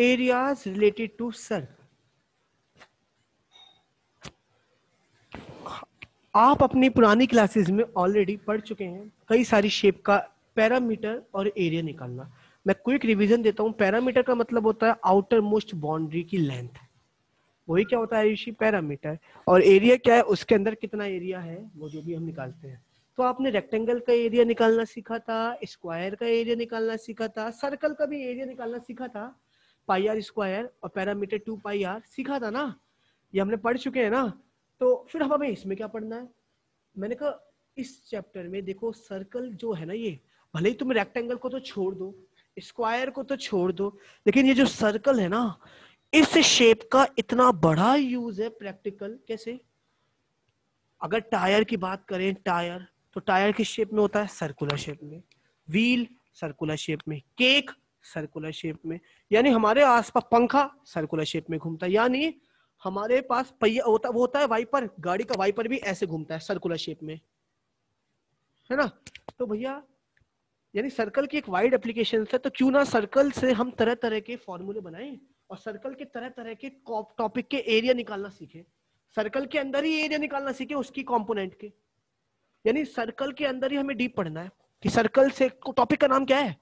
areas related to sun आप अपनी पुरानी क्लासेस में ऑलरेडी पढ़ चुके हैं कई सारी शेप का पैरामीटर और एरिया निकालना मैं क्विक रिवीजन देता हूं पैरामीटर का मतलब होता है आउटर मोस्ट बाउंड्री की लेंथ वही क्या होता है पैरामीटर और एरिया क्या है उसके अंदर कितना एरिया है वो जो भी हम निकालते हैं तो आपने रेक्टेंगल का एरिया निकालना सीखा था स्क्वायर का एरिया निकालना सीखा था सर्कल का भी एरिया निकालना सीखा था पाई आर स्क्वायर और पैरामीटर टू पाई आर सीखा था ना ये हमने पढ़ चुके हैं ना तो फिर हमें इसमें क्या पढ़ना है मैंने कहा इस चैप्टर में देखो सर्कल जो है ना ये भले ही तुम रेक्टेंगल को तो छोड़ दो स्क्वायर को तो छोड़ दो लेकिन ये जो सर्कल है ना इस शेप का इतना बड़ा यूज है प्रैक्टिकल कैसे अगर टायर की बात करें टायर तो टायर किस शेप में होता है सर्कुलर शेप में व्हील सर्कुलर शेप में केक सर्कुलर शेप में यानी हमारे आसपास पंखा सर्कुलर शेप में घूमता है यानी हमारे पास पहिया होता वो होता है वाइपर गाड़ी का वाइपर भी ऐसे घूमता है सर्कुलर शेप में है ना तो भैया यानी सर्कल की एक वाइड एप्लीकेशन है तो क्यों ना सर्कल से हम तरह तरह के फॉर्मूले बनाए और सर्कल के तरह तरह के टॉपिक के एरिया निकालना सीखे सर्कल के अंदर ही एरिया निकालना सीखे उसकी कॉम्पोनेंट के यानी सर्कल के अंदर ही हमें डीप पढ़ना है कि सर्कल से टॉपिक का नाम क्या है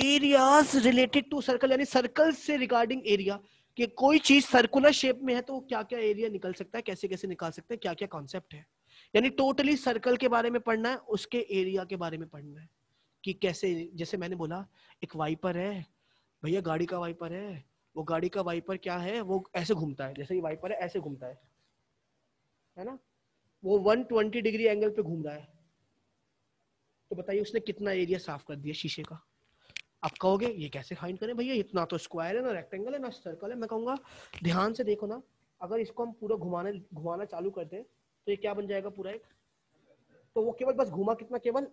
एरियाज रिलेटेड टू सर्कल यानी सर्कल से रिगार्डिंग एरिया कि कोई चीज सर्कुलर शेप में है तो क्या क्या एरिया निकल सकता है कैसे कैसे निकाल सकते हैं क्या क्या कॉन्सेप्ट है यानी टोटली सर्कल के बारे में पढ़ना है उसके एरिया के बारे में पढ़ना है कि कैसे जैसे मैंने बोला एक वाइपर है भैया गाड़ी का वाइपर है वो गाड़ी का वाइपर क्या है वो ऐसे घूमता है जैसे ये वाइपर है ऐसे घूमता है है ना वो 120 डिग्री एंगल पे घूम रहा है तो बताइए उसने कितना एरिया साफ कर दिया शीशे का आप कहोगे ये कैसे फाइंड करें भैया इतना तो स्क्वायर है ना रेक्टेंगल है ना सर्कल है मैं कहूँगा ध्यान से देखो ना अगर इसको हम पूरा घुमाने घुमाना चालू कर दें तो ये क्या बन जाएगा पूरा एक तो वो केवल बस घुमा कितना केवल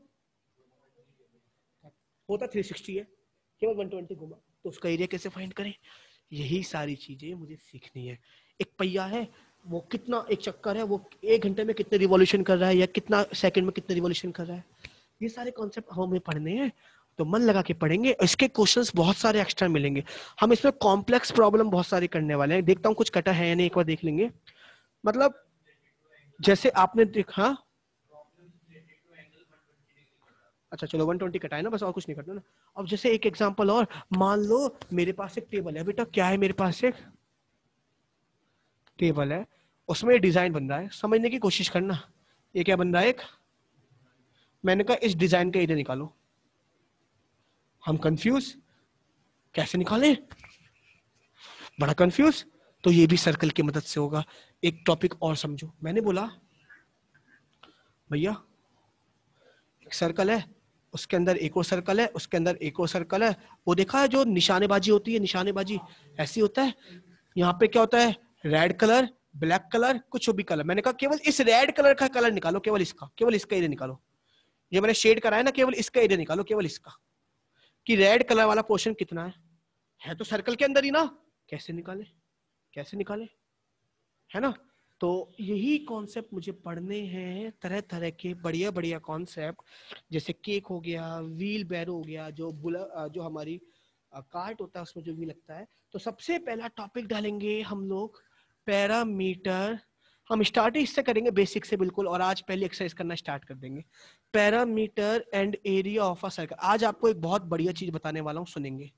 होता थ्री सिक्सटी है केवल वन ट्वेंटी घुमा तो उसका एरिया कैसे फाइंड करें यही सारी चीजें मुझे सीखनी है एक पहिया है वो कितना एक चक्कर है वो एक घंटे में कितने रिवॉल्यूशन कर रहा है या कितना सेकंड में कितने रिवॉल्यूशन कर रहा है ये सारे कॉन्सेप्ट हमें पढ़ने हैं तो मन लगा के पढ़ेंगे इसके क्वेश्चंस बहुत सारे एक्स्ट्रा मिलेंगे हम इसमें कॉम्प्लेक्स प्रॉब्लम बहुत सारे करने वाले हैं देखता हूँ कुछ कटा है या नहीं एक बार देख लेंगे मतलब जैसे आपने देखा हाँ? अच्छा चलो 120 कटा है ना बस और कुछ नहीं करना ना अब जैसे एक एग्जांपल और मान लो मेरे पास एक टेबल है बेटा क्या है मेरे पास एक टेबल है उसमें डिजाइन बन रहा है समझने की कोशिश करना ये क्या बन रहा है एक मैंने कहा इस डिजाइन का एरिया निकालो हम कंफ्यूज कैसे निकालें बड़ा कंफ्यूज तो ये भी सर्कल की मदद से होगा एक टॉपिक और समझो मैंने बोला भैया एक सर्कल है उसके अंदर एक और सर्कल है उसके अंदर एक और सर्कल है वो देखा है जो निशानेबाजी होती है निशानेबाजी ऐसी होता है यहाँ पे क्या होता है रेड कलर ब्लैक कलर कुछ भी कलर मैंने कहा केवल इस रेड कलर का कलर निकालो केवल इसका केवल इसका एरिया निकालो ये मैंने शेड कराया ना केवल इसका एरिया निकालो केवल इसका कि रेड कलर वाला पोर्शन कितना है है तो सर्कल के अंदर ही ना कैसे निकाले कैसे निकाले है ना तो यही कॉन्सेप्ट मुझे पढ़ने हैं तरह तरह के बढ़िया बढ़िया कॉन्सेप्ट जैसे केक हो गया व्हील बैरो हो गया जो बुला जो हमारी कार्ट होता है उसमें जो भी लगता है तो सबसे पहला टॉपिक डालेंगे हम लोग पैरामीटर हम स्टार्ट इससे करेंगे बेसिक से बिल्कुल और आज पहले एक्सरसाइज करना स्टार्ट कर देंगे parameter and area of a circle आज आपको एक बहुत बढ़िया चीज बताने वाला हूं सुनेंगे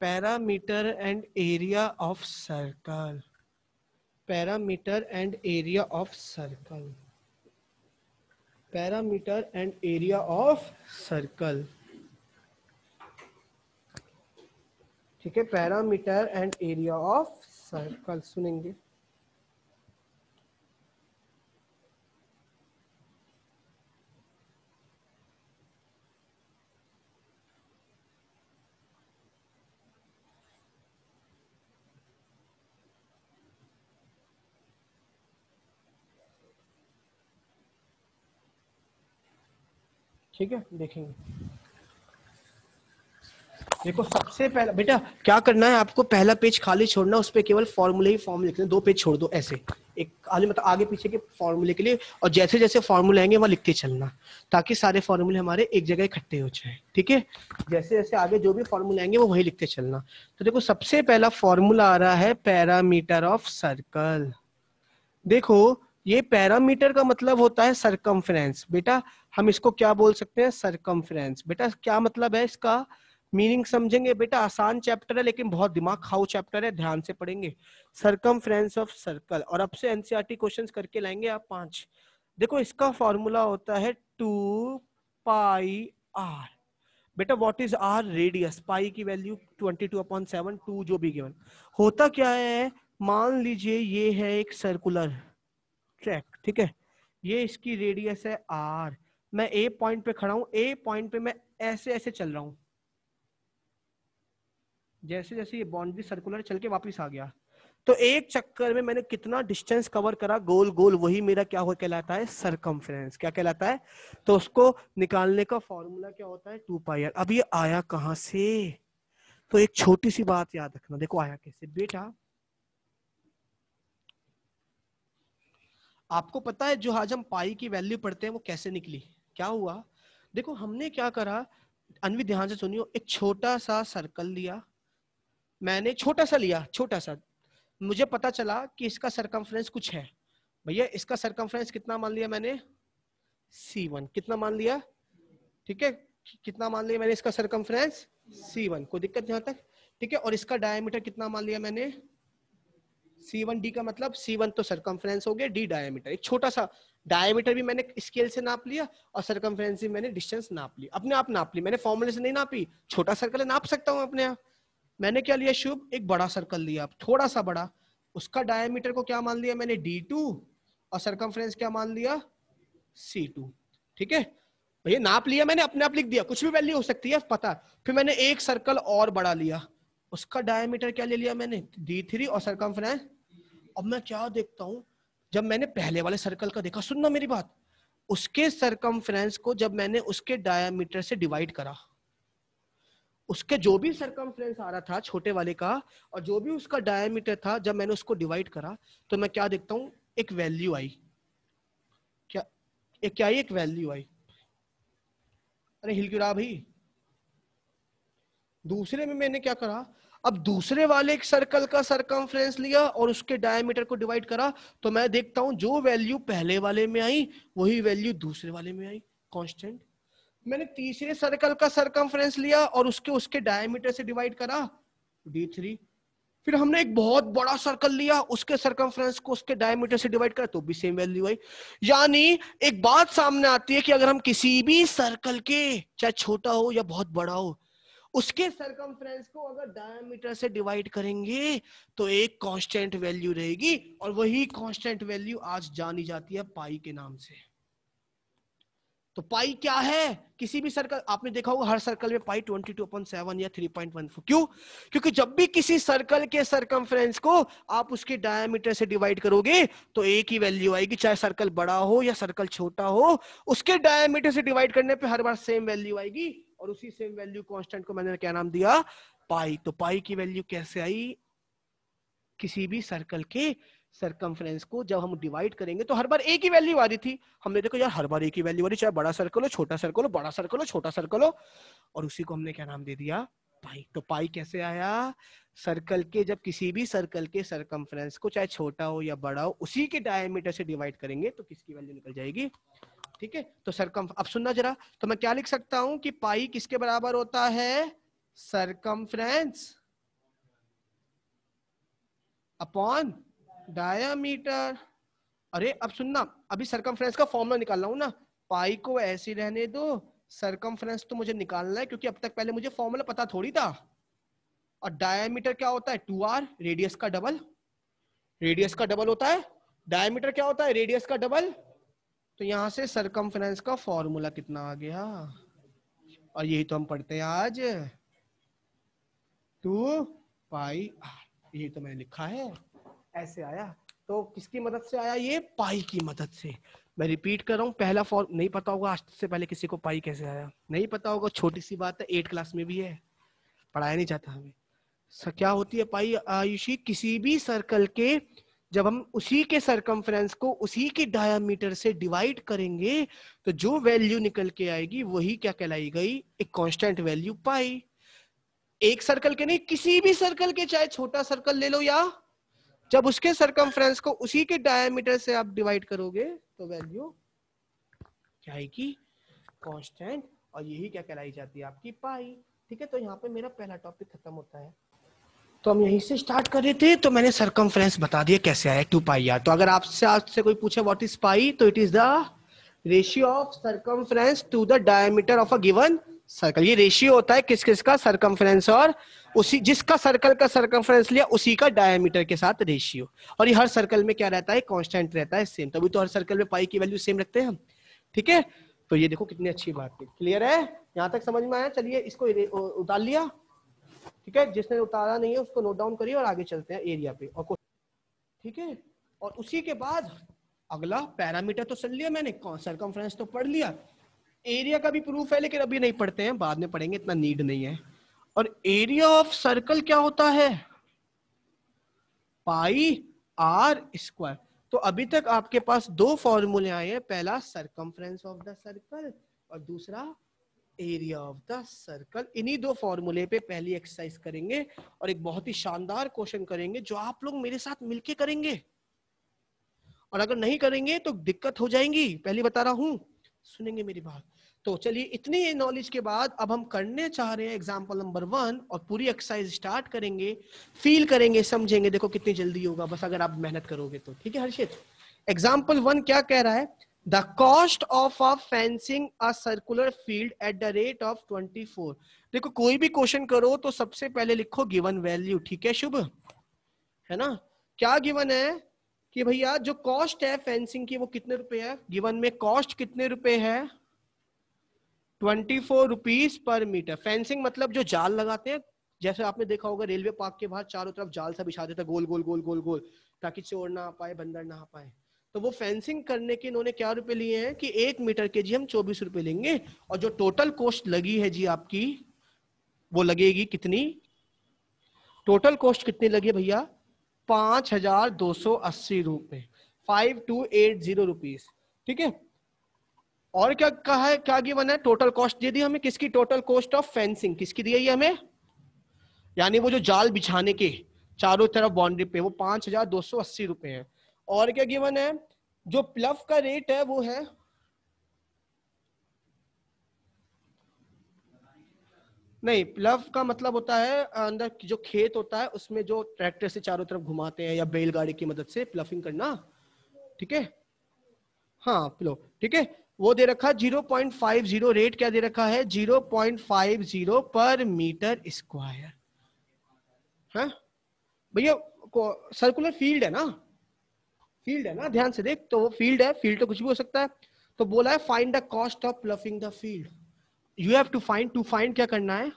parameter and area of circle parameter and area of circle parameter and area of circle ठीक है parameter and area of circle सुनेंगे ठीक है देखेंगे देखो सबसे पहला बेटा क्या करना है आपको पहला पेज खाली छोड़ना उस पर केवल फॉर्मूले ही फॉर्म लिखने दो पेज छोड़ दो ऐसे एक खाली मतलब आगे पीछे के फॉर्मूले के लिए और जैसे जैसे फॉर्मूले आएंगे वहां लिखते चलना ताकि सारे फॉर्मूले हमारे एक जगह इकट्ठे हो जाए ठीक है जैसे जैसे आगे जो भी फॉर्मूले आएंगे वो वही लिखते चलना तो देखो सबसे पहला फॉर्मूला आ रहा है पैरामीटर ऑफ सर्कल देखो ये पैरामीटर का मतलब होता है सरकमफ्रेंस बेटा हम इसको क्या बोल सकते हैं सरकमफ्रेंस बेटा क्या मतलब है इसका मीनिंग समझेंगे बेटा आसान चैप्टर है लेकिन बहुत दिमाग खाऊ चैप्टर है ध्यान से पढ़ेंगे सरकमफ्रेंस ऑफ सर्कल और अब से एनसीईआरटी क्वेश्चंस e करके लाएंगे आप पांच देखो इसका फॉर्मूला होता है टू पाई आर बेटा what is R radius pi की value twenty two upon seven two जो भी गिवन होता क्या है मान लीजिए ये है एक सर्कुलर ट्रैक ठीक है ये इसकी रेडियस है आर मैं ए पॉइंट पे खड़ा हूं ए पॉइंट पे मैं ऐसे ऐसे चल रहा हूं जैसे जैसे ये बाउंड्री सर्कुलर चल के वापिस आ गया तो एक चक्कर में मैंने कितना डिस्टेंस कवर करा गोल गोल वही मेरा क्या हो कहलाता है सरकमफ्रेंस क्या कहलाता है तो उसको निकालने का फॉर्मूला क्या होता है टू पायर अब ये आया कहा से तो एक छोटी सी बात याद रखना देखो आया कैसे बेटा आपको पता है जो आज हम पाई की वैल्यू पढ़ते हैं वो कैसे निकली क्या हुआ देखो हमने क्या करा अनवी ध्यान से सुनियो एक छोटा सा सर्कल लिया मैंने छोटा सा लिया छोटा सा मुझे पता चला कि इसका सरकमफ्रेंस कुछ है भैया इसका सरकमफ्रेंस कितना मान लिया मैंने सी वन कितना मान लिया ठीक है कितना मान लिया मैंने इसका सरकमफ्रेंस सी वन कोई दिक्कत यहां तक ठीक है और इसका डायमीटर कितना मान लिया मैंने सी वन डी का मतलब सी वन तो सरकमफ्रेंस हो गया डी डायमीटर एक छोटा सा डायमीटर भी मैंने स्केल से नाप लिया और सरकमफ्रेंस भी मैंने डिस्टेंस नाप लिया अपने आप नाप ली मैंने फॉर्मूले से नहीं नापी छोटा सर्कल नाप सकता हूँ अपने आप मैंने क्या लिया शुभ एक बड़ा सर्कल लिया थोड़ा सा बड़ा उसका डायमीटर को क्या मान लिया मैंने डी टू और सरकमफ्रेंस क्या मान लिया सी टू ठीक है भैया नाप लिया मैंने अपने आप लिख दिया कुछ भी वैल्यू हो सकती है पता फिर मैंने एक सर्कल और बड़ा लिया उसका डायमीटर क्या ले लिया मैंने डी थ्री और सरकम अब मैं क्या देखता हूँ जब मैंने पहले वाले सर्कल का देखा सुनना मेरी बात उसके सरकम को जब मैंने उसके डायमीटर से डिवाइड करा उसके जो भी सरकम आ रहा था छोटे वाले का और जो भी उसका डायमीटर था जब मैंने उसको डिवाइड करा तो मैं क्या देखता हूँ एक वैल्यू आई क्या क्या आई एक वैल्यू आई अरे हिल भाई दूसरे में मैंने क्या करा अब दूसरे वाले सर्कल का सरकम लिया और उसके डायमीटर को डिवाइड करा तो मैं देखता हूं जो वैल्यू पहले वाले में आई वही वैल्यू दूसरे वाले में आई कॉन्स्टेंट मैंने तीसरे सर्कल का सरकम लिया और उसके उसके डायमीटर से डिवाइड करा डी थ्री फिर हमने एक बहुत बड़ा सर्कल लिया उसके सर्कमफ्रेंस को उसके डायमीटर से डिवाइड करा तो भी सेम वैल्यू आई यानी एक बात सामने आती है कि अगर हम किसी भी सर्कल के चाहे छोटा हो या बहुत बड़ा हो उसके सरकमफ्रेंस को अगर डायमीटर से डिवाइड करेंगे तो एक कांस्टेंट वैल्यू रहेगी और वही कांस्टेंट वैल्यू आज जानी जाती है पाई के नाम से तो पाई क्या है किसी भी सर्कल आपने देखा होगा हर सर्कल में पाई 22 टू अपन सेवन या 3.14 क्यों क्योंकि जब भी किसी सर्कल के सर्कमफ्रेंस को आप उसके डायमीटर से डिवाइड करोगे तो एक ही वैल्यू आएगी चाहे सर्कल बड़ा हो या सर्कल छोटा हो उसके डायमीटर से डिवाइड करने पे हर बार सेम वैल्यू आएगी और उसी सेम वैल्यू कांस्टेंट को मैंने क्या नाम दिया पाई तो पाई की वैल्यू कैसे आई किसी भी सर्कल के सरकमफ्रेंस को जब हम डिवाइड करेंगे तो हर बार एक ही वैल्यू आ रही थी हमने देखो यार हर बार एक ही वैल्यू आ रही चाहे बड़ा सर्कल हो छोटा सर्कल हो बड़ा सर्कल हो छोटा सर्कल हो और उसी को हमने क्या नाम दे दिया पाई तो पाई कैसे आया सर्कल के जब किसी भी सर्कल के सरकमफ्रेंस को चाहे छोटा हो या बड़ा हो उसी के डायमीटर से डिवाइड करेंगे तो किसकी वैल्यू निकल जाएगी ठीक है तो सरकम अब सुनना जरा तो मैं क्या लिख सकता हूं कि पाई किसके बराबर होता है सरकम अपॉन डायामीटर अरे अब सुनना अभी सरकम का फॉर्मुला निकाल रहा हूं ना पाई को ऐसे रहने दो सरकम तो मुझे निकालना है क्योंकि अब तक पहले मुझे फॉर्मूला पता थोड़ी था और डायामीटर क्या होता है टू आर रेडियस का डबल रेडियस का डबल होता है डायमीटर क्या होता है रेडियस का डबल तो यहां से सरकम का फॉर्मूला कितना आ गया और यही तो हम पढ़ते हैं आज टू पाई आर यही तो मैंने लिखा है ऐसे आया तो किसकी मदद से आया ये पाई की मदद से मैं रिपीट कर रहा हूँ पहला फॉर्म नहीं पता होगा आज से पहले किसी को पाई कैसे आया नहीं पता होगा छोटी सी बात है एट क्लास में भी है पढ़ाया नहीं जाता हमें क्या होती है पाई आयुषी किसी भी सर्कल के जब हम उसी के सरकमफ्रेंस को उसी के डायामीटर से डिवाइड करेंगे तो जो वैल्यू निकल के आएगी वही क्या कहलाई गई एक कांस्टेंट वैल्यू पाई एक सर्कल के नहीं किसी भी सर्कल के चाहे छोटा सर्कल ले लो या जब उसके सरकमफ्रेंस को उसी के डायामीटर से आप डिवाइड करोगे तो वैल्यू क्या आएगी कॉन्स्टेंट और यही क्या कहलाई जाती है आपकी पाई ठीक है तो यहाँ पे मेरा पहला टॉपिक खत्म होता है तो हम यहीं से स्टार्ट कर रहे थे तो मैंने सरकम बता दिया कैसे आया टू पाई आर तो अगर आपसे आपसे कोई पूछे व्हाट इज पाई तो it is the ratio of circum to the diameter of a given circle ये रेशियो होता है किस किस का सरकम और उसी जिसका सर्कल का सरकम लिया उसी का डायमीटर के साथ रेशियो और ये हर सर्कल में क्या रहता है कॉन्स्टेंट रहता है सेम तभी तो, तो हर सर्कल में पाई की वैल्यू सेम रखते हैं हम ठीक है तो ये देखो कितनी अच्छी बात है क्लियर है यहां तक समझ में आया चलिए इसको उतार लिया ठीक है जिसने उतारा नहीं है उसको नोट डाउन करिए और आगे चलते हैं एरिया पे और ठीक है और उसी के बाद अगला पैरामीटर तो सुन लिया मैंने सरकमफ्रेंस तो पढ़ लिया एरिया का भी प्रूफ है लेकिन अभी नहीं पढ़ते हैं बाद में पढ़ेंगे इतना नीड नहीं है और एरिया ऑफ सर्कल क्या होता है पाई आर स्क्वायर तो अभी तक आपके पास दो फॉर्मूले आए हैं पहला सरकमफ्रेंस ऑफ द सर्कल और दूसरा एरिया ऑफ द सर्कल इन्हीं दो फॉर्मूले पे पहली एक्सरसाइज करेंगे और एक बहुत ही शानदार क्वेश्चन करेंगे जो आप लोग मेरे साथ मिलके करेंगे और अगर नहीं करेंगे तो दिक्कत हो जाएंगी पहली बता रहा हूं सुनेंगे मेरी बात तो चलिए इतनी नॉलेज के बाद अब हम करने चाह रहे हैं एग्जाम्पल नंबर वन और पूरी एक्सरसाइज स्टार्ट करेंगे फील करेंगे समझेंगे देखो कितनी जल्दी होगा बस अगर आप मेहनत करोगे तो ठीक है हर्षित एग्जाम्पल वन क्या कह रहा है the cost of a fencing a circular field at the rate of 24 देखो कोई भी क्वेश्चन करो तो सबसे पहले लिखो गिवन वैल्यू ठीक है शुभ है ना क्या गिवन है कि भैया जो कॉस्ट है फेंसिंग की वो कितने रुपए है गिवन में कॉस्ट कितने रुपए है twenty four rupees per metre fencing मतलब जो जाल लगाते हैं जैसे आपने देखा होगा रेलवे पार्क के बाहर चारों तरफ जाल सा बिछा देता गोल गोल गोल गोल गोल ताकि चोर ना आ पाए बंदर ना आ पाए तो वो फेंसिंग करने के इन्होंने क्या रुपए लिए हैं कि एक मीटर के जी हम चौबीस रुपए लेंगे और जो टोटल कॉस्ट लगी है जी आपकी वो लगेगी कितनी टोटल कॉस्ट कितनी लगी भैया पांच हजार दो सौ अस्सी रुपए five two eight zero rupees ठीक है और क्या कहा है क्या गिवन है टोटल कॉस्ट दे दी हमें किसकी टोटल कॉस्ट ऑफ फेंसिंग किसकी दी है हमें यानी वो जो जाल बिछाने के चारों तरफ बाउंड्री पे वो पांच हजार दो सौ अस्सी रुपए है और क्या गिवन है जो प्लफ का रेट है वो है नहीं प्लव का मतलब होता है अंदर जो खेत होता है उसमें जो ट्रैक्टर से चारों तरफ घुमाते हैं या बैलगाड़ी की मदद से प्लफिंग करना ठीक है हाँ प्लो ठीक है वो दे रखा zero point five zero rate क्या दे रखा है zero point five zero per metre square है भैया सर्कुलर फील्ड है ना फील्ड है ना ध्यान से देख तो वो फील्ड है फील्ड तो कुछ भी हो सकता है तो बोला है find the cost of ploughing the field you have to find to find क्या करना है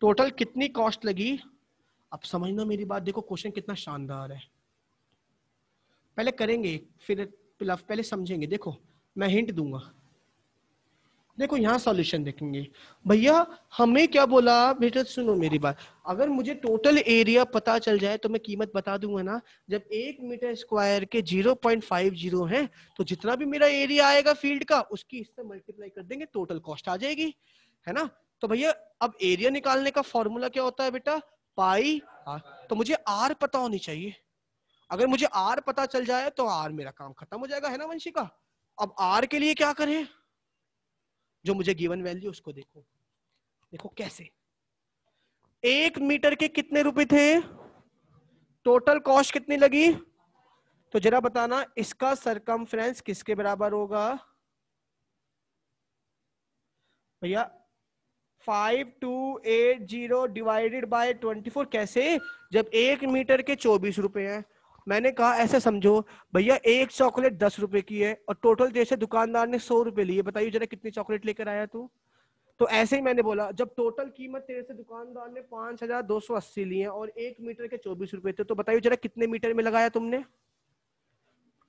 टोटल कितनी कॉस्ट लगी अब समझना मेरी बात देखो क्वेश्चन कितना शानदार है पहले करेंगे फिर पहले समझेंगे देखो मैं हिंट दूंगा देखो यहाँ सॉल्यूशन देखेंगे भैया हमें क्या बोला बेटा सुनो मेरी बात अगर मुझे टोटल एरिया पता चल जाए तो मैं कीमत बता दूंगा ना जब एक मीटर स्क्वायर के 0.50 है तो जितना भी मेरा एरिया आएगा फील्ड का उसकी इससे मल्टीप्लाई कर देंगे टोटल कॉस्ट आ जाएगी है ना तो भैया अब एरिया निकालने का फॉर्मूला क्या होता है बेटा पाई आ, तो मुझे आर पता होनी चाहिए अगर मुझे आर पता चल जाए तो आर मेरा काम खत्म हो जाएगा है ना वंशिका अब आर के लिए क्या करें जो मुझे गिवन वैल्यू उसको देखो देखो कैसे एक मीटर के कितने रुपए थे टोटल कॉस्ट कितनी लगी तो जरा बताना इसका सरकम किसके बराबर होगा भैया five two eight zero divided by twenty four कैसे जब एक मीटर के चौबीस रुपए हैं मैंने कहा ऐसे समझो भैया एक चॉकलेट दस रुपए की है और टोटल जैसे दुकानदार ने सौ रुपए लिए बताइए जरा कितनी चॉकलेट लेकर आया तू तो ऐसे ही मैंने बोला जब टोटल कीमत तेरे से दुकानदार ने पांच हजार दो सौ अस्सी लिए और एक मीटर के चौबीस रुपए थे तो बताइए जरा कितने मीटर में लगाया तुमने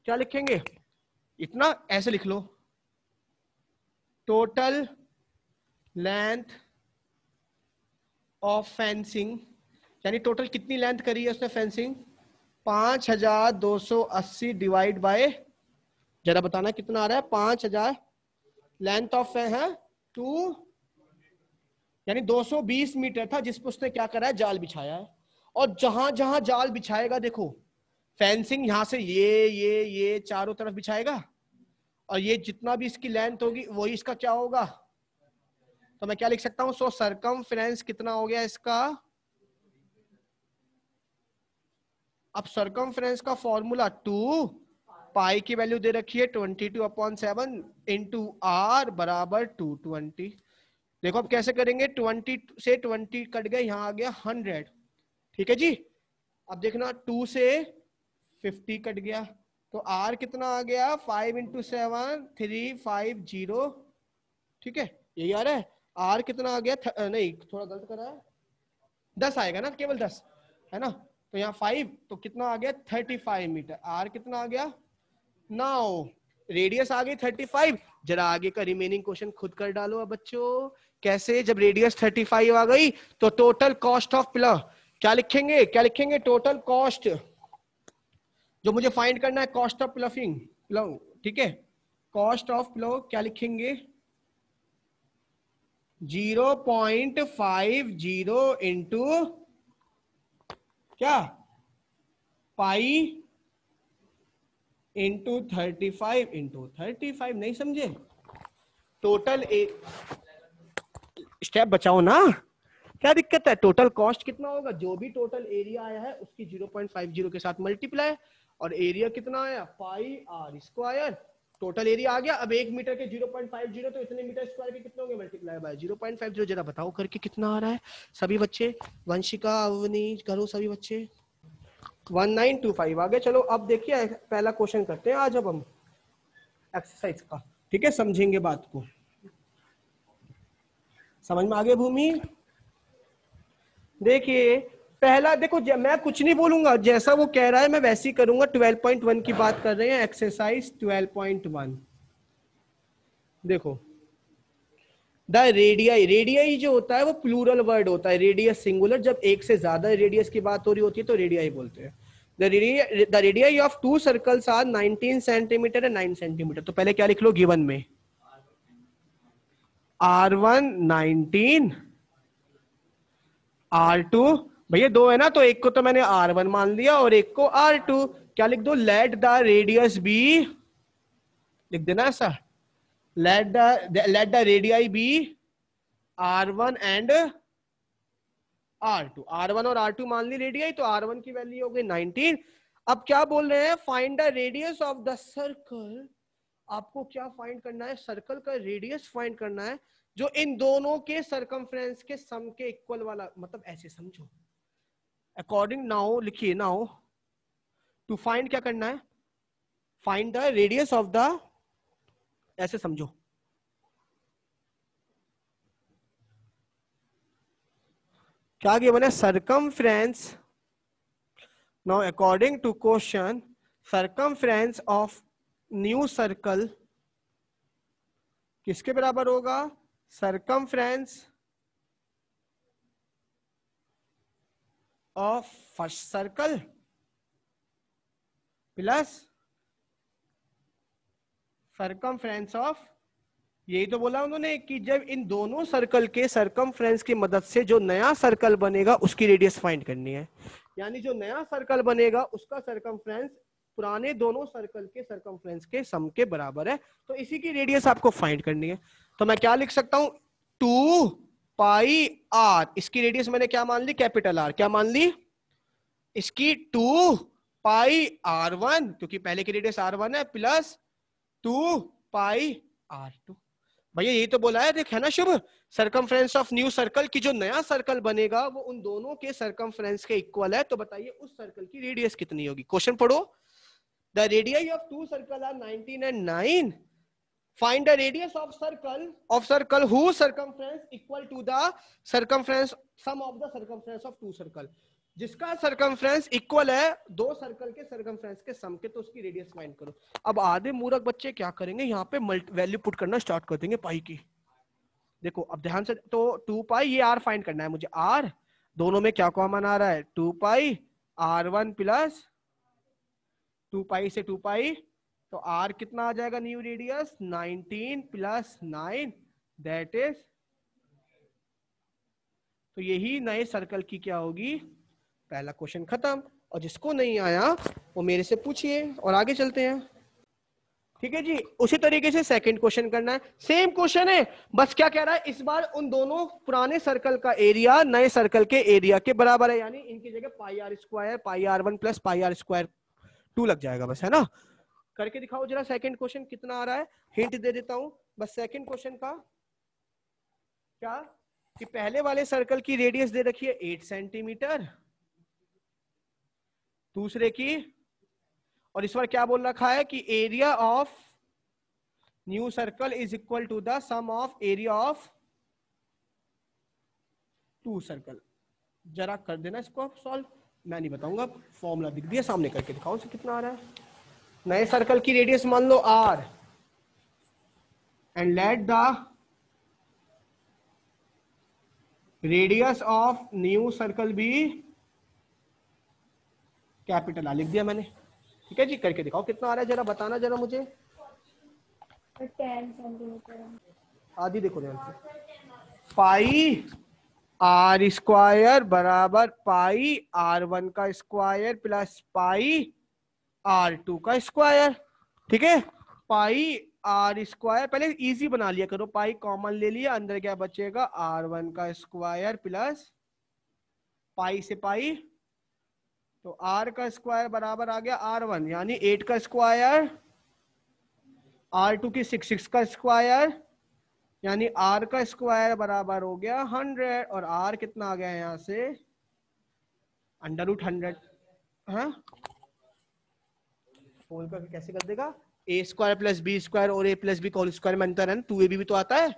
क्या लिखेंगे इतना ऐसे लिख लो टोटल लेंथ ऑफ फेंसिंग यानी टोटल कितनी लेंथ करी है उसने फेंसिंग पांच हजार दो सौ अस्सी डिवाइड बाय जरा बताना कितना आ रहा है पांच हजार लेंथ ऑफ है टू यानी 220 मीटर था जिस पर उसने क्या करा है जाल बिछाया है और जहां जहां जाल बिछाएगा देखो फेंसिंग यहां से ये ये ये चारों तरफ बिछाएगा और ये जितना भी इसकी लेंथ होगी वही इसका क्या होगा तो मैं क्या लिख सकता हूं सो सरकम कितना हो गया इसका अब सरकम का फॉर्मूला टू पाई की वैल्यू दे रखी है twenty two upon seven into R बराबर टू ट्वेंटी देखो अब कैसे करेंगे ट्वेंटी से ट्वेंटी कट गए यहाँ आ गया हंड्रेड ठीक है जी अब देखना टू से फिफ्टी कट गया तो आर कितना आ गया five into seven three five zero ठीक है यही आ रहा है आर कितना आ गया नहीं थोड़ा गलत करा है दस आएगा ना केवल दस है ना तो यहाँ फाइव तो कितना आ गया थर्टी फाइव मीटर आर कितना आ गया नाउ रेडियस आ गई थर्टी फाइव जरा आगे का रिमेनिंग क्वेश्चन खुद कर डालो अब बच्चों कैसे जब रेडियस थर्टी फाइव आ गई तो टोटल कॉस्ट ऑफ पिलर क्या लिखेंगे क्या लिखेंगे टोटल कॉस्ट जो मुझे फाइंड करना है कॉस्ट ऑफ प्लफिंग प्लो ठीक है कॉस्ट ऑफ प्लो क्या लिखेंगे zero point five zero into क्या pi into thirty five into thirty five नहीं समझे टोटल स्टेप बचाओ ना क्या दिक्कत है टोटल कॉस्ट कितना होगा जो भी टोटल एरिया आया है उसकी जीरो पॉइंट फाइव जीरो के साथ मल्टीप्लाई और एरिया कितना आया pi R square total area आ गया अब एक मीटर के 0.50 तो इतने मीटर स्क्वायर के कितने होंगे मल्टीप्लाई बाय 0.50 जरा बताओ करके कितना आ रहा है सभी बच्चे वंशिका अवनी करो सभी बच्चे 1925 आगे चलो अब देखिए पहला क्वेश्चन करते हैं आज अब हम एक्सरसाइज का ठीक है समझेंगे बात को समझ में आगे भूमि देखिए पहला देखो मैं कुछ नहीं बोलूंगा जैसा वो कह रहा है मैं वैसे ही करूंगा 12.1 की बात कर रहे हैं एक्सरसाइज 12.1 देखो द रेडियाई रेडियाई जो होता है वो प्लूरल वर्ड होता है रेडियस सिंगुलर जब एक से ज्यादा रेडियस की बात हो रही होती है तो रेडियाई बोलते हैं the radii of two circles are 19 centimetre and 9 centimetre तो पहले क्या लिख लो गिवन में R one nineteen R two भैया दो है ना तो एक को तो मैंने आर वन मान लिया और एक को आर टू क्या लिख दो लेट द रेडियस बी लिख देना ऐसा let the let the radii be R one and R two R one और आर टू मान ली रेडियाई तो आर वन की वैल्यू हो गई नाइनटीन अब क्या बोल रहे हैं find the radius of the circle आपको क्या फाइंड करना है सर्कल का रेडियस फाइंड करना है जो इन दोनों के सर्कम्फ्रेंस के सम के इक्वल वाला मतलब ऐसे समझो अकॉर्डिंग नाउ लिखिए नाउ टू फाइंड क्या करना है find the radius of the ऐसे समझो क्या आगे बना circumference now according to question circumference of new circle किसके बराबर होगा सरकम फ्रेंस of first circle plus circumference of यही तो बोला उन्होंने कि जब इन दोनों सर्कल के सरकम की मदद से जो नया सर्कल बनेगा उसकी रेडियस फाइंड करनी है यानी जो नया सर्कल बनेगा उसका सरकम पुराने दोनों सर्कल के सरकम के सम के बराबर है तो इसी की रेडियस आपको फाइंड करनी है तो मैं क्या लिख सकता हूं टू पाई आर इसकी रेडियस मैंने क्या मान ली कैपिटल आर क्या मान ली इसकी टू पाई आर वन क्योंकि पहले की रेडियस आर वन है plus two pi R two भैया यही तो बोला है देख है ना शुभ सरकमफ्रेंस ऑफ न्यू सर्कल की जो नया सर्कल बनेगा वो उन दोनों के सरकमफ्रेंस के इक्वल है तो बताइए उस सर्कल की रेडियस कितनी होगी क्वेश्चन पढ़ो the radius of two circle R nineteen and nine find the radius of circle of circle whose circumference equal to the circumference sum of the circumference of two circle जिसका circumference equal है दो circle के circumference के सम के तो उसकी radius find करो अब आधे मूर्ख बच्चे क्या करेंगे यहाँ पे वैल्यू पुट करना स्टार्ट कर देंगे पाई की देखो अब ध्यान से तो टू पाई ये आर फाइंड करना है मुझे आर दोनों में क्या कॉमन आ रहा है two pi R one plus two pi से टू पाई तो आर कितना आ जाएगा new radius 19 plus nine that is तो यही नए सर्कल की क्या होगी पहला क्वेश्चन खत्म और जिसको नहीं आया वो मेरे से पूछिए और आगे चलते हैं ठीक है जी उसी तरीके से सेकंड क्वेश्चन करना है सेम क्वेश्चन है बस क्या कह रहा है इस बार उन दोनों पुराने सर्कल का एरिया नए सर्कल के एरिया के बराबर है यानी इनकी जगह pi R square pi R one plus pi R square two लग जाएगा बस है ना करके दिखाओ जरा सेकंड क्वेश्चन कितना आ रहा है हिंट दे देता हूं बस सेकंड क्वेश्चन का क्या कि पहले वाले सर्कल की रेडियस दे रखी है एट सेंटीमीटर दूसरे की और इस बार क्या बोल रखा है कि area of new circle is equal to the sum of area of two circle जरा कर देना इसको आप सॉल्व मैं नहीं बताऊंगा फॉर्मूला दिख दिया सामने करके दिखाओ कितना आ रहा है नए सर्कल की रेडियस मान लो R and let the radius of new circle भी कैपिटल आ लिख दिया मैंने ठीक है जी करके दिखाओ कितना आ रहा है जरा बताना जरा मुझे आधी देखो ध्यान से पाई आर स्क्वायर बराबर पाई आर वन का square plus pi R two का स्क्वायर ठीक है पाई आर स्क्वायर पहले इजी बना लिया करो पाई कॉमन ले लिया अंदर क्या बचेगा आर वन का स्क्वायर प्लस पाई से पाई तो आर का स्क्वायर बराबर आ गया आर वन यानी एट का स्क्वायर आर टू की सिक्स सिक्स का स्क्वायर यानी आर का स्क्वायर बराबर हो गया हंड्रेड और आर कितना आ गया यहां से अंडर रूट हंड्रेड हाँ होल करके कैसे कर देगा A square plus B square और A plus B whole square में अंतर है टू ए बी भी तो आता है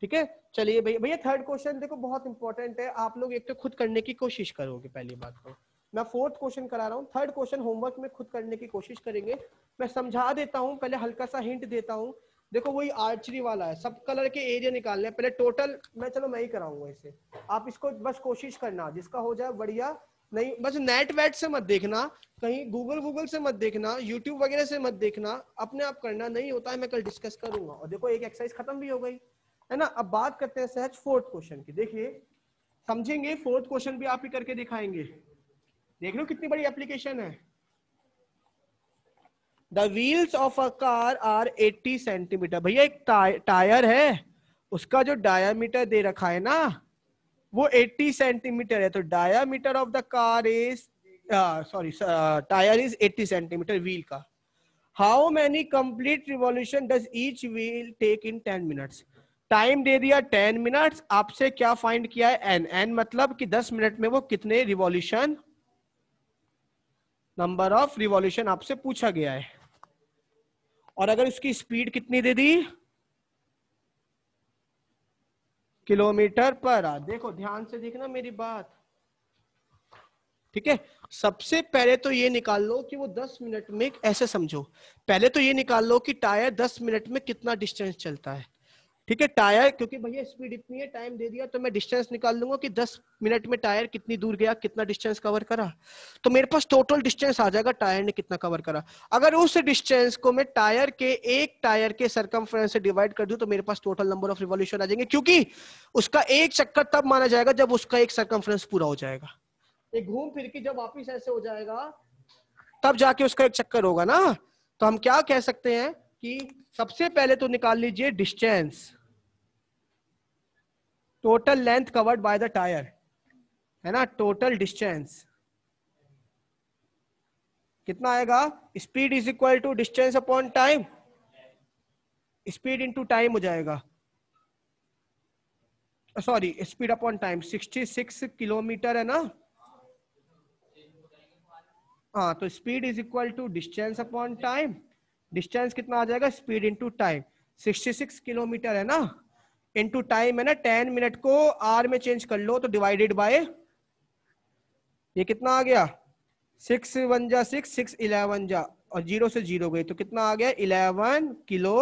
ठीक है चलिए भैया भैया थर्ड क्वेश्चन देखो बहुत इंपॉर्टेंट है आप लोग एक तो खुद करने की कोशिश करोगे पहली बात तो मैं फोर्थ क्वेश्चन करा रहा हूँ थर्ड क्वेश्चन होमवर्क में खुद करने की कोशिश करेंगे मैं समझा देता हूँ पहले हल्का सा हिंट देता हूँ देखो वही आर्चरी वाला है सब कलर के एरिया निकालने पहले टोटल मैं चलो मैं ही कराऊंगा इसे आप इसको बस कोशिश करना जिसका हो जाए बढ़िया नहीं बस नेट वेट से मत देखना कहीं गूगल गूगल से मत देखना यूट्यूब वगैरह से मत देखना अपने आप करना नहीं होता है मैं कल डिस्कस करूंगा और देखो एक एक्सरसाइज खत्म भी हो गई है ना अब बात करते हैं सहज फोर्थ क्वेश्चन की देखिए समझेंगे फोर्थ क्वेश्चन भी आप ही करके दिखाएंगे देख लो कितनी बड़ी एप्लीकेशन है the wheels of a car are 80 centimetre भैया एक टायर है उसका जो डायमीटर दे रखा है ना वो 80 सेंटीमीटर है तो diameter of the car is sorry tyre is 80 centimetre wheel का how many complete revolution does each wheel take in 10 minutes time दे दिया 10 मिनट्स आपसे क्या फाइंड किया है एन एन मतलब कि 10 मिनट में वो कितने रिवॉल्यूशन नंबर ऑफ रिवॉल्यूशन आपसे पूछा गया है और अगर उसकी स्पीड कितनी दे दी किलोमीटर पर आ देखो ध्यान से देखना मेरी बात ठीक है सबसे पहले तो ये निकाल लो कि वो 10 मिनट में ऐसे समझो पहले तो ये निकाल लो कि टायर 10 मिनट में कितना डिस्टेंस चलता है ठीक है टायर क्योंकि भैया स्पीड इतनी है टाइम दे दिया तो मैं डिस्टेंस निकाल लूंगा कि 10 मिनट में टायर कितनी दूर गया कितना डिस्टेंस कवर करा तो मेरे पास टोटल डिस्टेंस आ जाएगा टायर ने कितना कवर करा अगर उस डिस्टेंस को मैं टायर के एक टायर के सरकम से डिवाइड कर दू तो मेरे पास टोटल नंबर ऑफ रिवोल्यूशन आ जाएंगे क्योंकि उसका एक चक्कर तब माना जाएगा जब उसका एक सरकम पूरा हो जाएगा एक घूम फिर के जब वापिस ऐसे हो जाएगा तब जाके उसका एक चक्कर होगा ना तो हम क्या कह सकते हैं कि सबसे पहले तो निकाल लीजिए distance total length covered by the tyre है ना टोटल डिस्टेंस कितना आएगा speed is equal to distance upon time speed into time हो जाएगा sorry speed upon time 66 kilometre है ना हाँ तो speed is equal to distance upon time distance कितना आ जाएगा स्पीड इनटू टाइम 66 किलोमीटर है ना इनटू टाइम है ना टेन मिनट को आर में चेंज कर लो तो डिवाइडेड बाय ये कितना आ गया सिक्स वन जा सिक्स सिक्स इलेवन जा और जीरो से जीरो गई तो कितना आ गया इलेवन किलो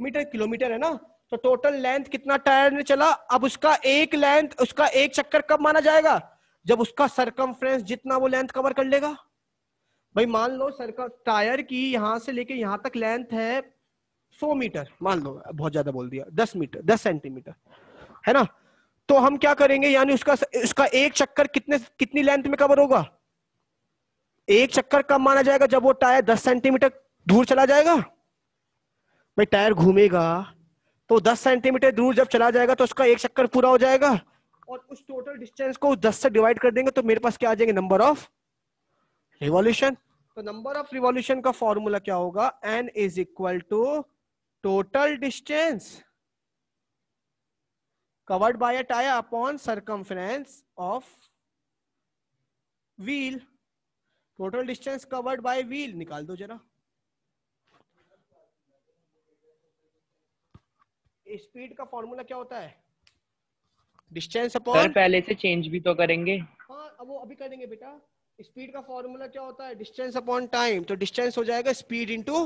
मीटर किलोमीटर है ना तो टोटल लेंथ कितना टायर ने चला अब उसका एक लेंथ उसका एक चक्कर कब माना जाएगा जब उसका सरकम जितना वो लेंथ कवर कर लेगा भाई मान लो सरकम टायर की यहां से लेके यहां तक लेंथ है सौ मीटर मान लो बहुत ज्यादा बोल दिया दस मीटर दस सेंटीमीटर है ना तो हम क्या करेंगे यानी उसका उसका एक चक्कर कितने कितनी लेंथ में कवर होगा एक चक्कर कब माना जाएगा जब वो टायर दस सेंटीमीटर दूर चला जाएगा भाई टायर घूमेगा तो दस सेंटीमीटर दूर जब चला जाएगा तो उसका एक चक्कर पूरा हो जाएगा और उस टोटल डिस्टेंस को दस से डिवाइड कर देंगे तो मेरे पास क्या आ जाएंगे नंबर ऑफ रिवॉल्यूशन तो नंबर ऑफ रिवॉल्यूशन का फॉर्मूला क्या होगा N is equal to total distance covered by a tire upon circumference of wheel total distance covered by wheel निकाल दो जरा स्पीड का फॉर्मूला क्या होता है डिस्टेंस अपॉन पहले से चेंज भी तो करेंगे हाँ वो अभी करेंगे बेटा स्पीड का फॉर्मूला क्या होता है डिस्टेंस अपॉन टाइम तो डिस्टेंस हो जाएगा स्पीड इनटू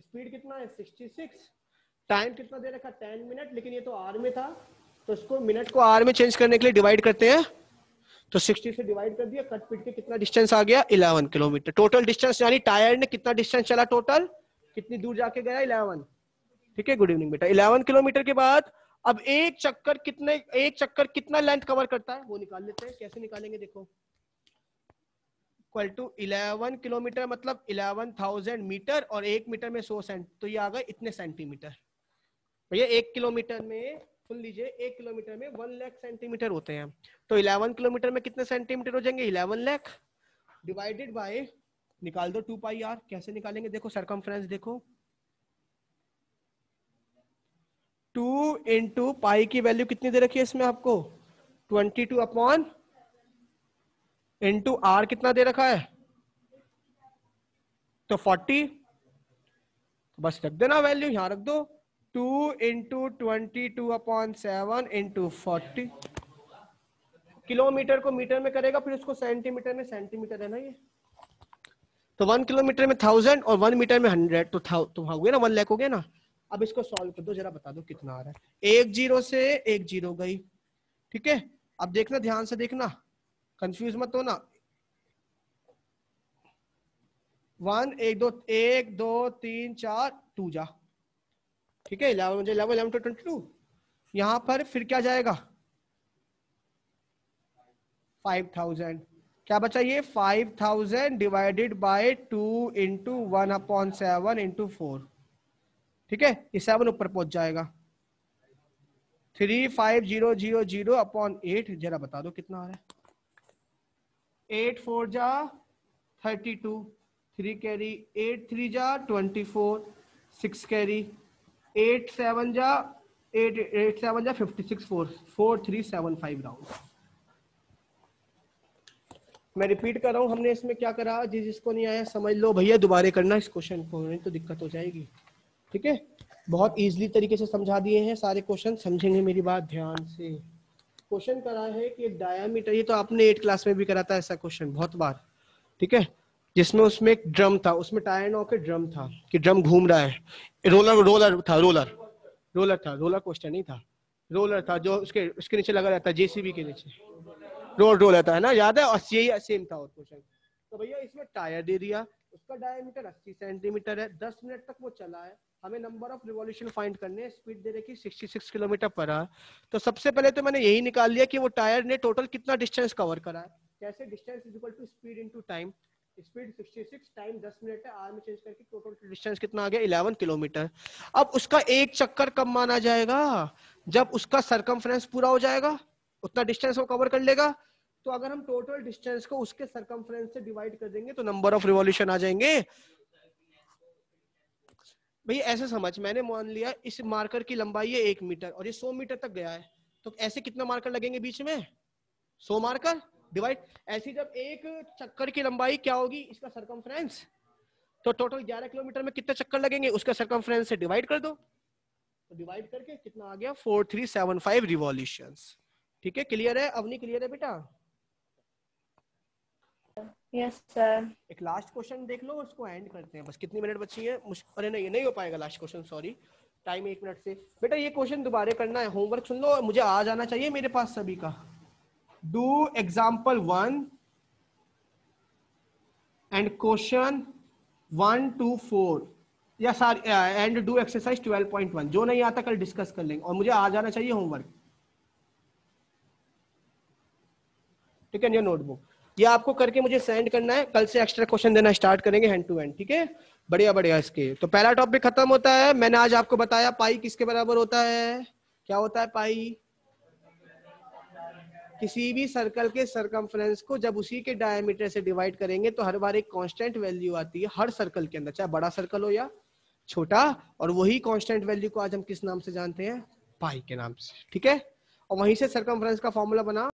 स्पीड कितना है 66 टाइम कितना दे रखा 10 मिनट लेकिन ये तो आर में था तो इसको मिनट को आर में चेंज करने के लिए डिवाइड करते हैं तो 60 से डिवाइड कर दिया कट पिट के कितना डिस्टेंस आ गया 11 किलोमीटर टोटल डिस्टेंस यानी टायर ने कितना डिस्टेंस चला टोटल कितनी दूर जाके गया 11 ठीक है गुड इवनिंग बेटा 11 किलोमीटर के बाद अब एक चक्कर कितने एक चक्कर कितना लेंथ कवर करता है वो निकाल लेते हैं कैसे निकालेंगे देखो इक्वल टू इलेवन किलोमीटर मतलब इलेवन थाउजेंड मीटर और एक मीटर में सौ सेंट तो ये आ गए इतने सेंटीमीटर भैया एक किलोमीटर में सुन लीजिए एक किलोमीटर में वन लाख सेंटीमीटर होते हैं तो इलेवन किलोमीटर में कितने सेंटीमीटर हो जाएंगे इलेवन लाख डिवाइडेड बाय निकाल दो टू पाई आर कैसे निकालेंगे देखो सरकम देखो टू इंटू पाई की वैल्यू कितनी दे रखी है इसमें आपको twenty two upon into R कितना दे रखा है तो फोर्टी तो बस रख देना वैल्यू यहां रख दो two into twenty two upon seven into forty kilometre को मीटर में करेगा फिर उसको सेंटीमीटर में सेंटीमीटर है ना ये तो वन किलोमीटर में थाउजेंड और वन मीटर में हंड्रेड तो था तो हो गया ना वन लैक हो गया ना अब इसको सॉल्व कर दो जरा बता दो कितना आ रहा है एक जीरो से एक जीरो गई ठीक है अब देखना ध्यान से देखना कंफ्यूज मत हो ना वन एक दो एक दो तीन चार टू जा ठीक है इलेवन मुझे eleven eleven two twenty two यहां पर फिर क्या जाएगा फाइव थाउजेंड क्या बचा ये five thousand divided by two into one upon seven into four ठीक है ये सेवन ऊपर पहुंच जाएगा three five zero zero zero upon eight जरा बता दो कितना आ रहा है एट फोर जा thirty two three carry eight three जा twenty four six carry eight seven जा एट एट सेवन जा fifty six four four three seven five round मैं रिपीट कर रहा हूँ हमने इसमें क्या करा जी जिसको नहीं आया समझ लो भैया दोबारा करना इस क्वेश्चन को नहीं तो दिक्कत हो जाएगी ठीक है बहुत इजीली तरीके से समझा दिए हैं सारे क्वेश्चन समझेंगे मेरी बात ध्यान से क्वेश्चन करा है कि डायामीटर ये तो आपने एट क्लास में भी करा था ऐसा क्वेश्चन बहुत बार ठीक है जिसमें उसमें एक ड्रम था उसमें टायर नौ के ड्रम था कि ड्रम घूम रहा है रोलर रोलर था रोलर रोलर था रोलर क्वेश्चन नहीं था रोलर था जो उसके उसके नीचे लगा रहता है जेसीबी के नीचे रोड रोलर था है ना याद है और सेम था और क्वेश्चन तो भैया इसमें टायर दे दिया उसका डायमीटर 80 सेंटीमीटर है 10 मिनट तक वो चला है हमें नंबर ऑफ रिवॉल्यूशन फाइंड करने है स्पीड दे रखी 66 किलोमीटर पर आ तो सबसे पहले तो मैंने यही निकाल लिया कि वो टायर ने टोटल कितना डिस्टेंस कवर करा है कैसे distance is equal to speed into time speed 66 time 10 minute है आर में चेंज करके टोटल डिस्टेंस कितना आ गया 11 किलोमीटर अब उसका एक चक्कर कब माना जाएगा जब उसका सरकमफेरेंस पूरा हो जाएगा उतना डिस्टेंस वो कवर कर लेगा तो अगर हम टोटल डिस्टेंस को उसके सरकमफ्रेंस से डिवाइड कर देंगे तो नंबर ऑफ रिवॉल्यूशन आ जाएंगे भैया ऐसे समझ मैंने मान लिया इस मार्कर की लंबाई है एक मीटर और ये सौ मीटर तक गया है तो ऐसे कितना मार्कर लगेंगे बीच में सो मार्कर डिवाइड ऐसी जब एक चक्कर की लंबाई क्या होगी इसका सरकमफ्रेंस तो टोटल 11 किलोमीटर में कितने चक्कर लगेंगे उसका सरकमफ्रेंस से डिवाइड कर दो तो डिवाइड करके कितना आ गया four three seven five revolution ठीक है क्लियर है अवनी क्लियर है बेटा यस सर एक लास्ट क्वेश्चन देख लो उसको एंड करते हैं बस कितनी मिनट बची है मुश्किल नहीं नहीं हो पाएगा लास्ट क्वेश्चन सॉरी टाइम एक मिनट से बेटा ये क्वेश्चन दोबारा करना है होमवर्क सुन लो मुझे आ जाना चाहिए मेरे पास सभी का do example one and question one two four या सार and do exercise twelve point one जो नहीं आता कल डिस्कस कर लेंगे और मुझे आ जाना चाहिए होमवर्क ठीक है नोटबुक ये आपको करके मुझे सेंड करना है कल से एक्स्ट्रा क्वेश्चन देना स्टार्ट करेंगे हैंड टू हैंड ठीक है बढ़िया बढ़िया इसके तो पहला टॉपिक खत्म होता है मैंने आज आपको बताया पाई किसके बराबर होता है क्या होता है पाई किसी भी सर्कल के सर्कम्फ्रेंस को जब उसी के डायमीटर से डिवाइड करेंगे तो हर बार एक कांस्टेंट वैल्यू आती है हर सर्कल के अंदर चाहे बड़ा सर्कल हो या छोटा और वही कांस्टेंट वैल्यू को आज हम किस नाम से जानते हैं पाई के नाम से ठीक है और वहीं से सरकमफ्रेंस का फॉर्मूला बना